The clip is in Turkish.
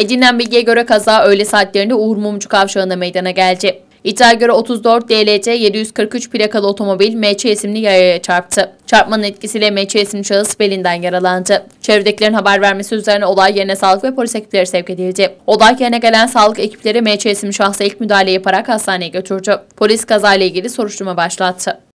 Edinilen bilgiye göre kaza öğle saatlerinde Uğur Mumcu Kavşağı'nda meydana geldi. İddiaya göre 34 DLC 743 plakalı otomobil MÇ isimli yayaya çarptı. Çarpmanın etkisiyle MÇ isimli şahıs belinden yaralandı. Çevredekilerin haber vermesi üzerine olay yerine sağlık ve polis ekipleri sevk edildi. Olay yerine gelen sağlık ekipleri MÇ isimli şahsa ilk müdahale yaparak hastaneye götürdü. Polis kazayla ilgili soruşturma başlattı.